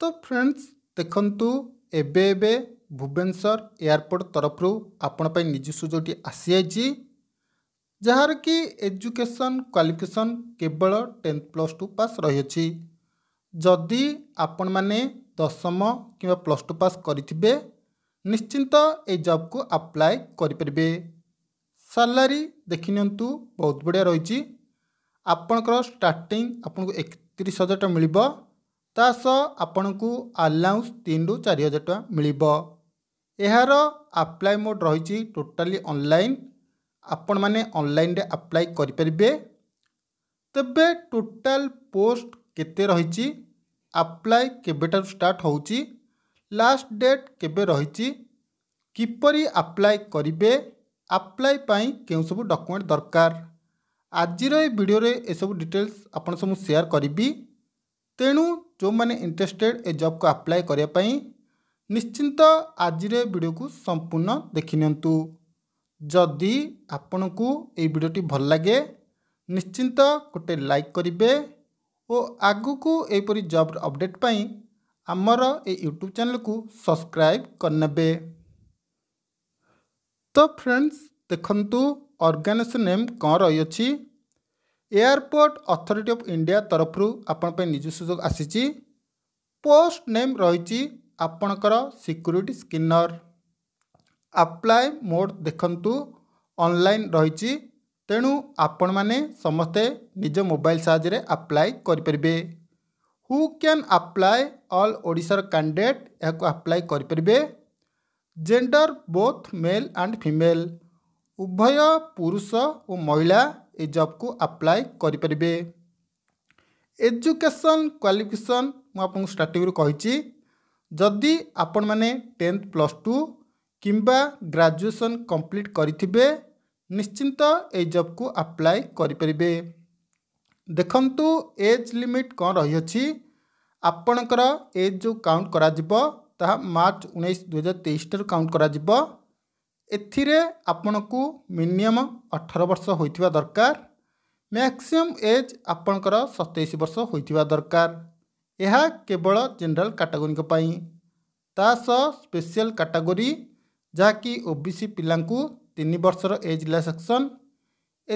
ତ ଫ୍ରେଣ୍ଡସ୍ ଦେଖନ୍ତୁ ଏବେ ଏବେ ଭୁବନେଶ୍ୱର ଏୟାରପୋର୍ଟ ତରଫରୁ ଆପଣ ପାଇଁ ନିଯୁକ୍ତି ଯେଉଁଟି ଆସିଯାଇଛି ଯାହାର କି ଏଜୁକେସନ୍ କ୍ୱାଲିଫିକେସନ୍ କେବଳ ଟେନ୍ଥ ପ୍ଲସ୍ ଟୁ ପାସ୍ ରହିଅଛି ଯଦି ଆପଣମାନେ ଦଶମ କିମ୍ବା ପ୍ଲସ୍ ଟୁ ପାସ୍ କରିଥିବେ ନିଶ୍ଚିନ୍ତ ଏହି ଜବ୍କୁ ଆପ୍ଲାଏ କରିପାରିବେ ସାଲାରୀ ଦେଖିନିଅନ୍ତୁ ବହୁତ ବଢ଼ିଆ ରହିଛି ଆପଣଙ୍କର ଷ୍ଟାର୍ଟିଂ ଆପଣଙ୍କୁ ଏକତିରିଶ ହଜାର ଟଙ୍କା ମିଳିବ ତା ସହ ଆପଣଙ୍କୁ ଆଲାଉନ୍ସ ତିନିରୁ ଚାରି ହଜାର ଟଙ୍କା ମିଳିବ ଏହାର ଆପ୍ଲାଏ ମୋଡ଼ ରହିଛି ଟୋଟାଲି ଅନଲାଇନ୍ ଆପଣମାନେ ଅନଲାଇନ୍ରେ ଆପ୍ଲାଏ କରିପାରିବେ ତେବେ ଟୋଟାଲ ପୋଷ୍ଟ କେତେ ରହିଛି ଆପ୍ଲାଏ କେବେଠାରୁ ଷ୍ଟାର୍ଟ ହେଉଛି ଲାଷ୍ଟ ଡେଟ୍ କେବେ ରହିଛି କିପରି ଆପ୍ଲାଏ କରିବେ ଆପ୍ଲାଏ ପାଇଁ କେଉଁ ସବୁ ଡକୁମେଣ୍ଟ ଦରକାର ଆଜିର ଏ ଭିଡ଼ିଓରେ ଏସବୁ ଡିଟେଲ୍ସ ଆପଣ ସବୁ ସେୟାର କରିବି ତେଣୁ ଯେଉଁମାନେ ଇଣ୍ଟରେଷ୍ଟେଡ଼ ଏ ଜବ୍କୁ ଆପ୍ଲାଏ କରିବା ପାଇଁ ନିଶ୍ଚିନ୍ତ ଆଜିର ଭିଡ଼ିଓକୁ ସମ୍ପୂର୍ଣ୍ଣ ଦେଖିନିଅନ୍ତୁ ଯଦି ଆପଣଙ୍କୁ ଏଇ ଭିଡ଼ିଓଟି ଭଲ ଲାଗେ ନିଶ୍ଚିନ୍ତ ଗୋଟେ ଲାଇକ୍ କରିବେ ଓ ଆଗକୁ ଏହିପରି ଜବ୍ର ଅପଡ଼େଟ୍ ପାଇଁ ଆମର ଏ ୟୁଟ୍ୟୁବ୍ ଚ୍ୟାନେଲ୍କୁ ସବସ୍କ୍ରାଇବ୍ କରିନେବେ ତ ଫ୍ରେଣ୍ଡସ୍ ଦେଖନ୍ତୁ ଅର୍ଗାନାଇଜେସନ୍ ନେମ୍ କ'ଣ ରହିଅଛି ଏୟାରପୋର୍ଟ ଅଥରିଟି ଅଫ୍ ଇଣ୍ଡିଆ ତରଫରୁ ଆପଣଙ୍କ ପାଇଁ ନିଯୁକ୍ତି ସୁଯୋଗ ଆସିଛି ପୋଷ୍ଟ ନେମ୍ ରହିଛି ଆପଣଙ୍କର ସିକ୍ୟୁରିଟି ସ୍କିନର ଆପ୍ଲାଏ ମୋଡ଼ ଦେଖନ୍ତୁ ଅନଲାଇନ୍ ରହିଛି ତେଣୁ ଆପଣମାନେ ସମସ୍ତେ ନିଜ ମୋବାଇଲ ସାହାଯ୍ୟରେ ଆପ୍ଲାଏ କରିପାରିବେ ହୁ କ୍ୟାନ୍ ଆପ୍ଲାଏ ଅଲ୍ ଓଡ଼ିଶାର କ୍ୟାଣ୍ଡିଡେଟ୍ ଏହାକୁ ଆପ୍ଲାଏ କରିପାରିବେ gender both male and female ଉଭୟ ପୁରୁଷ ଓ ମହିଳା এই জবକୁ ଆପ୍ଲାଏ କରିପାରିବେ ଏଜୁକେସନ୍ କ୍ୱାଲିଫିକେସନ୍ ମୁଁ ଆପଣଙ୍କୁ ଷ୍ଟାର୍ଟିଂରୁ କହିଛି ଯଦି ଆପଣମାନେ ଟେନ୍ଥ ପ୍ଲସ୍ ଟୁ କିମ୍ବା ଗ୍ରାଜୁଏସନ୍ କମ୍ପ୍ଲିଟ୍ କରିଥିବେ ନିଶ୍ଚିନ୍ତ ଏହି ଜବ୍କୁ ଆପ୍ଲାଏ କରିପାରିବେ ଦେଖନ୍ତୁ ଏଜ୍ ଲିମିଟ୍ କ'ଣ ରହିଅଛି ଆପଣଙ୍କର ଏଜ୍ ଯେଉଁ କାଉଣ୍ଟ କରାଯିବ ତାହା ମାର୍ଚ୍ଚ ଉଣେଇଶ ଦୁଇହଜାର ତେଇଶଠାରୁ କାଉଣ୍ଟ କରାଯିବ ଏଥିରେ ଆପଣଙ୍କୁ ମିନିମମ୍ ଅଠର ବର୍ଷ ହୋଇଥିବା ଦରକାର ମ୍ୟାକ୍ସିମମ୍ ଏଜ୍ ଆପଣଙ୍କର ସତେଇଶ ବର୍ଷ ହୋଇଥିବା ଦରକାର ଏହା କେବଳ ଜେନେରାଲ କାଟାଗୋରୀଙ୍କ ପାଇଁ ତା ସହ ସ୍ପେଶିଆଲ କାଟାଗୋରୀ ଯାହାକି ଓବିସି ପିଲାଙ୍କୁ ତିନି ବର୍ଷର ଏଜ୍ ରିଲାକ୍ସେସନ୍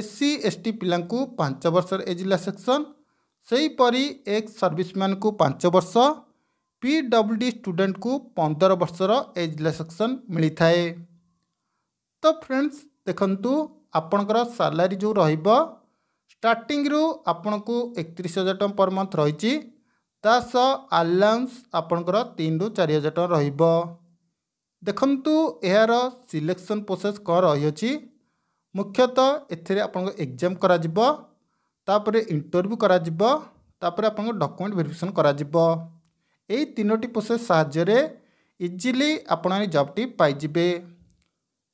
ଏସ୍ସି ଏସ୍ଟି ପିଲାଙ୍କୁ ପାଞ୍ଚ ବର୍ଷର ଏଜ୍ ରିଲାକ୍ସେସନ୍ ସେହିପରି ଏକ୍ସ ସର୍ଭିସମ୍ୟାନ୍କୁ ପାଞ୍ଚ ବର୍ଷ ପିଡବ୍ଲ୍ୟୁଡି ଷ୍ଟୁଡେଣ୍ଟକୁ ପନ୍ଦର ବର୍ଷର ଏଜ୍ ରିଲାକ୍ସେସନ୍ ମିଳିଥାଏ ଫ୍ରେଣ୍ଡସ୍ ଦେଖନ୍ତୁ ଆପଣଙ୍କର ସାଲାରି ଯେଉଁ ରହିବ ଷ୍ଟାର୍ଟିଂରୁ ଆପଣଙ୍କୁ ଏକତିରିଶ ହଜାର ଟଙ୍କା ପର୍ ମନ୍ଥ ରହିଛି ତା ସହ ଆଲାଉନ୍ସ ଆପଣଙ୍କର ତିନିରୁ ଚାରି ହଜାର ଟଙ୍କା ରହିବ ଦେଖନ୍ତୁ ଏହାର ସିଲେକ୍ସନ୍ ପ୍ରୋସେସ୍ କ'ଣ ରହିଅଛି ମୁଖ୍ୟତଃ ଏଥିରେ ଆପଣଙ୍କ ଏକ୍ଜାମ୍ କରାଯିବ ତାପରେ ଇଣ୍ଟରଭ୍ୟୁ କରାଯିବ ତାପରେ ଆପଣଙ୍କ ଡକ୍ୟୁମେଣ୍ଟ ଭେରିଫିକେସନ୍ କରାଯିବ ଏହି ତିନୋଟି ପ୍ରୋସେସ୍ ସାହାଯ୍ୟରେ ଇଜିଲି ଆପଣ ଏ ଜବ୍ଟି ପାଇଯିବେ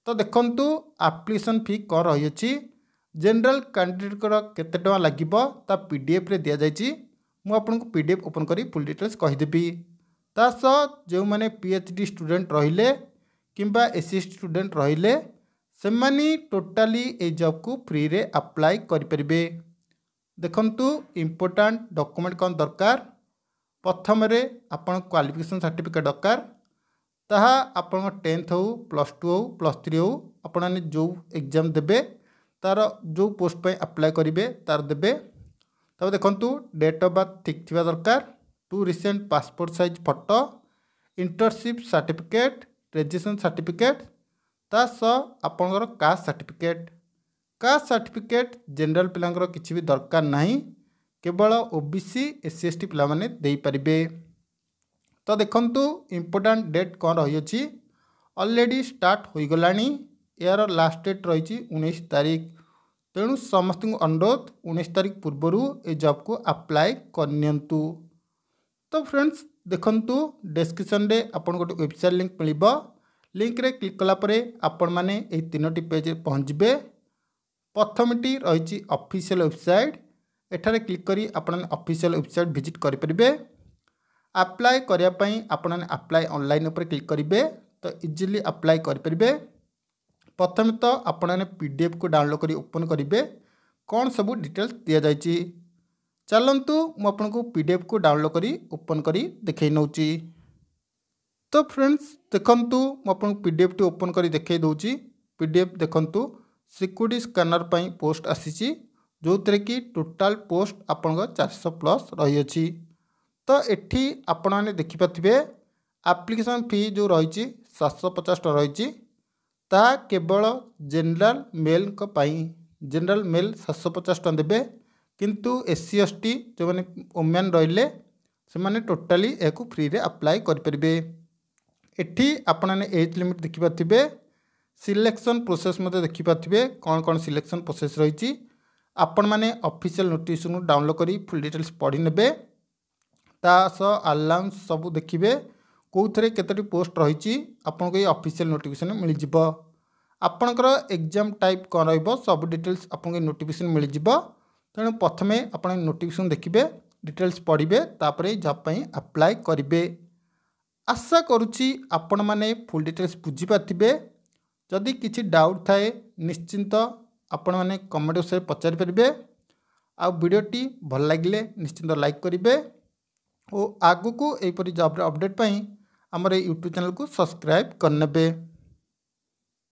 ତ ଦେଖନ୍ତୁ ଆପ୍ଲିକେସନ୍ ଫି କ'ଣ ରହିଅଛି ଜେନେରାଲ୍ କ୍ୟାଣ୍ଡିଡ଼େଟ୍ର କେତେ ଟଙ୍କା ଲାଗିବ ତା ପି ଡ଼ି ଏଫ୍ରେ ଦିଆଯାଇଛି ମୁଁ ଆପଣଙ୍କୁ ପି ଡ଼ି ଏଫ୍ ଓପନ୍ କରି ଫୁଲ୍ ଡିଟେଲ୍ସ କହିଦେବି ତା ସହ ଯେଉଁମାନେ ପି ଏଚ୍ ଡ଼ି ଷ୍ଟୁଡ଼େଣ୍ଟ ରହିଲେ କିମ୍ବା ଏସ୍ସି ଷ୍ଟୁଡ଼େଣ୍ଟ ରହିଲେ ସେମାନେ ଟୋଟାଲି ଏଇ ଜବ୍କୁ ଫ୍ରିରେ ଆପ୍ଲାଏ କରିପାରିବେ ଦେଖନ୍ତୁ ଇମ୍ପୋର୍ଟାଣ୍ଟ ଡକ୍ୟୁମେଣ୍ଟ କ'ଣ ଦରକାର ପ୍ରଥମରେ ଆପଣ କ୍ୱାଲିଫିକେସନ୍ ସାର୍ଟିଫିକେଟ୍ ଦରକାର ତାହା ଆପଣଙ୍କ ଟେନ୍ଥ ହେଉ ପ୍ଲସ୍ ଟୁ ହେଉ ପ୍ଲସ୍ ଥ୍ରୀ ହେଉ ଆପଣମାନେ ଯେଉଁ ଏକ୍ଜାମ୍ ଦେବେ ତା'ର ଯେଉଁ ପୋଷ୍ଟ ପାଇଁ ଆପ୍ଲାଏ କରିବେ ତା'ର ଦେବେ ତାପରେ ଦେଖନ୍ତୁ ଡେଟ୍ ଅଫ୍ ବାର୍ଥ ଠିକ୍ ଥିବା ଦରକାର two recent passport size photo internship certificate registration certificate ତା ସହ ଆପଣଙ୍କର caste certificate caste certificate general ପିଲାଙ୍କର କିଛି ବି ଦରକାର ନାହିଁ କେବଳ O B C S C S T ପିଲାମାନେ ଦେଇପାରିବେ ଦେଖନ୍ତୁ ଇମ୍ପୋର୍ଟାଣ୍ଟ ଡେଟ୍ କ'ଣ ରହିଅଛି ଅଲରେଡ଼ି ଷ୍ଟାର୍ଟ ହୋଇଗଲାଣି ଏହାର ଲାଷ୍ଟ ଡେଟ୍ ରହିଛି ଉଣେଇଶ ତାରିଖ ତେଣୁ ସମସ୍ତଙ୍କୁ ଅନୁରୋଧ ଉଣେଇଶ ତାରିଖ ପୂର୍ବରୁ ଏ ଜବ୍କୁ ଆପ୍ଲାଏ କରିନିଅନ୍ତୁ ତ ଫ୍ରେଣ୍ଡସ୍ ଦେଖନ୍ତୁ ଡେସ୍କ୍ରିପ୍ସନ୍ରେ ଆପଣ ଗୋଟେ ୱେବସାଇଟ୍ ଲିଙ୍କ୍ ମିଳିବ ଲିଙ୍କ୍ରେ କ୍ଲିକ୍ କଲାପରେ ଆପଣମାନେ ଏହି ତିନୋଟି ପେଜ୍ରେ ପହଞ୍ଚିବେ ପ୍ରଥମଟି ରହିଛି ଅଫିସିଆଲ ୱେବସାଇଟ୍ ଏଠାରେ କ୍ଲିକ୍ କରି ଆପଣମାନେ ଅଫିସିଆଲ ୱେବସାଇଟ୍ ଭିଜିଟ୍ କରିପାରିବେ ଆପ୍ଲାଏ କରିବା ପାଇଁ ଆପଣମାନେ ଆପ୍ଲାଏ ଅନଲାଇନ୍ ଉପରେ କ୍ଲିକ୍ କରିବେ ତ ଇଜିଲି ଆପ୍ଲାଏ କରିପାରିବେ ପ୍ରଥମେ ତ ଆପଣମାନେ ପି ଡି ଏଫ୍କୁ ଡାଉନଲୋଡ଼୍ କରି ଓପନ୍ କରିବେ କ'ଣ ସବୁ ଡିଟେଲ୍ସ ଦିଆଯାଇଛି ଚାଲନ୍ତୁ ମୁଁ ଆପଣଙ୍କୁ ପି ଡି ଏଫ୍କୁ ଡାଉନଲୋଡ଼୍ କରି ଓପନ୍ କରି ଦେଖାଇ ନେଉଛି ତ ଫ୍ରେଣ୍ଡସ୍ ଦେଖନ୍ତୁ ମୁଁ ଆପଣଙ୍କୁ ପି ଡି ଏଫ୍ଟି ଓପନ୍ କରି ଦେଖାଇ ଦେଉଛି ପି ଡି ଏଫ୍ ଦେଖନ୍ତୁ ସିକ୍ୟୁରିଟି ସ୍କାନର୍ ପାଇଁ ପୋଷ୍ଟ ଆସିଛି ଯେଉଁଥିରେ କି ଟୋଟାଲ୍ ପୋଷ୍ଟ ଆପଣଙ୍କ ଚାରିଶହ ପ୍ଲସ୍ ରହିଅଛି ଏଠି ଆପଣମାନେ ଦେଖିପାରୁଥିବେ ଆପ୍ଲିକେସନ୍ ଫି ଯେଉଁ ରହିଛି ସାତଶହ ପଚାଶ ଟଙ୍କା ରହିଛି ତାହା କେବଳ ଜେନେରାଲ୍ ମେଲ୍ଙ୍କ ପାଇଁ ଜେନେରାଲ୍ ମେଲ୍ ସାତଶହ ପଚାଶ ଟଙ୍କା ଦେବେ କିନ୍ତୁ ଏସ୍ ସି ଏସ୍ ଟି ଯେଉଁମାନେ ଓମ୍ୟାନ୍ ରହିଲେ ସେମାନେ ଟୋଟାଲି ଏହାକୁ ଫ୍ରିରେ ଆପ୍ଲାଏ କରିପାରିବେ ଏଠି ଆପଣମାନେ ଏଜ୍ ଲିମିଟ୍ ଦେଖିପାରୁଥିବେ ସିଲେକ୍ସନ୍ ପ୍ରୋସେସ୍ ମଧ୍ୟ ଦେଖିପାରୁଥିବେ କ'ଣ କ'ଣ ସିଲେକ୍ସନ୍ ପ୍ରୋସେସ୍ ରହିଛି ଆପଣମାନେ ଅଫିସିଆଲ୍ ନୋଟିଫିକେସନ୍ ଡାଉନଲୋଡ଼୍ କରି ଫୁଲ୍ ଡିଟେଲ୍ସ ପଢ଼ି ନେବେ ତା ସହ ଆଲାଉନ୍ସ ସବୁ ଦେଖିବେ କେଉଁଥିରେ କେତୋଟି ପୋଷ୍ଟ ରହିଛି ଆପଣଙ୍କୁ ଏଇ ଅଫିସିଆଲ୍ ନୋଟିଫିକେସନ୍ ମିଳିଯିବ ଆପଣଙ୍କର ଏକ୍ଜାମ୍ ଟାଇପ୍ କ'ଣ ରହିବ ସବୁ ଡିଟେଲ୍ସ ଆପଣଙ୍କୁ ଏଇ ନୋଟିଫିକେସନ୍ ମିଳିଯିବ ତେଣୁ ପ୍ରଥମେ ଆପଣ ନୋଟିଫିକେସନ୍ ଦେଖିବେ ଡିଟେଲ୍ସ ପଢ଼ିବେ ତାପରେ ଜବ୍ ପାଇଁ ଆପ୍ଲାଏ କରିବେ ଆଶା କରୁଛି ଆପଣମାନେ ଫୁଲ୍ ଡିଟେଲ୍ସ ବୁଝିପାରିଥିବେ ଯଦି କିଛି ଡାଉଟ୍ ଥାଏ ନିଶ୍ଚିନ୍ତ ଆପଣମାନେ କମେଣ୍ଟ ବକ୍ସରେ ପଚାରିପାରିବେ ଆଉ ଭିଡ଼ିଓଟି ଭଲ ଲାଗିଲେ ନିଶ୍ଚିନ୍ତ ଲାଇକ୍ କରିବେ ଓ ଆଗକୁ ଏହିପରି ଜବ୍ର ଅପଡ଼େଟ୍ ପାଇଁ ଆମର ୟୁଟ୍ୟୁବ୍ ଚ୍ୟାନେଲ୍କୁ ସବସ୍କ୍ରାଇବ୍ କରିନେବେ